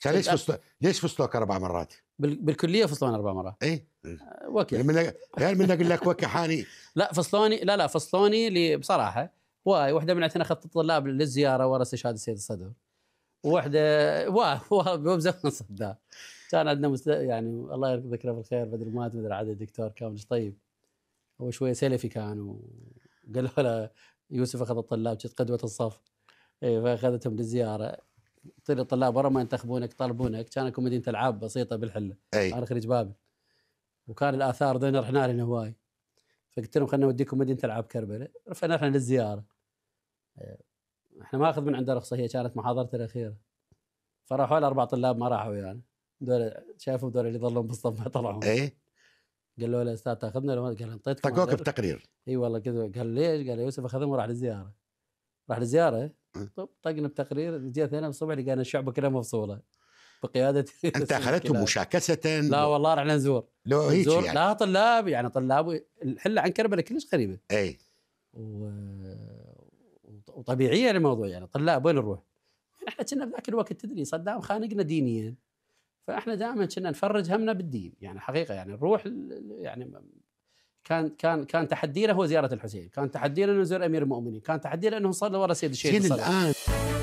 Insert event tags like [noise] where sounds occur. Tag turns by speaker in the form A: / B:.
A: كان ليش فصلوا ليش فصلوك اربع مرات؟ بالكليه فصلوني اربع مرات اي آه، وكي يعني غير من اقول لك وكي حاني [laughs] لا فصلوني لا لا فصلوني لي بصراحه واي واحده عندنا اخذت الطلاب للزياره ورا استشهاد السيد الصدر وحده واي واه صدام كان عندنا مستد... يعني الله يذكره بالخير بدل مات ادري عاد الدكتور كامل طيب هو شويه سلفي كان وقالوا له يوسف اخذ الطلاب قدوه الصف اي فاخذتهم للزياره طلع الطلاب ورا ما ينتخبونك طالبونك كان اكو مدينه العاب بسيطه بالحله أي. انا خريج بابل وكان الاثار ذن رحنا لنا هواي فقلت لهم خلينا نوديكم مدينه العاب كربلاء رفعنا احنا للزياره آه، احنا ما اخذ من عنده رخصه هي كانت محاضرته الاخيره فراحوا الاربع اربع طلاب ما راحوا ويانا يعني. دول شافوا دول اللي ظلوا بالصف ما طلعوا ايه قالوا له استاذ تاخذنا لو ما قال انطيتك طقوك بتقرير اي والله كذا قال ليش؟ قال يوسف اخذهم وراح للزياره راح للزياره إيه. طب طقنا بتقرير جيت هنا الصبح لقينا الشعب كلها مفصوله بقياده [laughs] انت اخذتهم مشاكسه لا والله رحنا نزور لو هيك يعني. لا طلاب يعني طلاب الحله عن كربلاء كلش قريبه اي و... وطبيعيه الموضوع يعني طلاب وين نروح؟ احنا كنا بذاك الوقت تدري صدام خانقنا دينيا فاحنا دائما كنا نفرج همنا بالدين يعني حقيقه يعني نروح يعني كان كان كان تحدينا هو زياره الحسين، كان تحدينا انه زر امير المؤمنين، كان تحدينا انه صلى ورا سيد الشيخ الان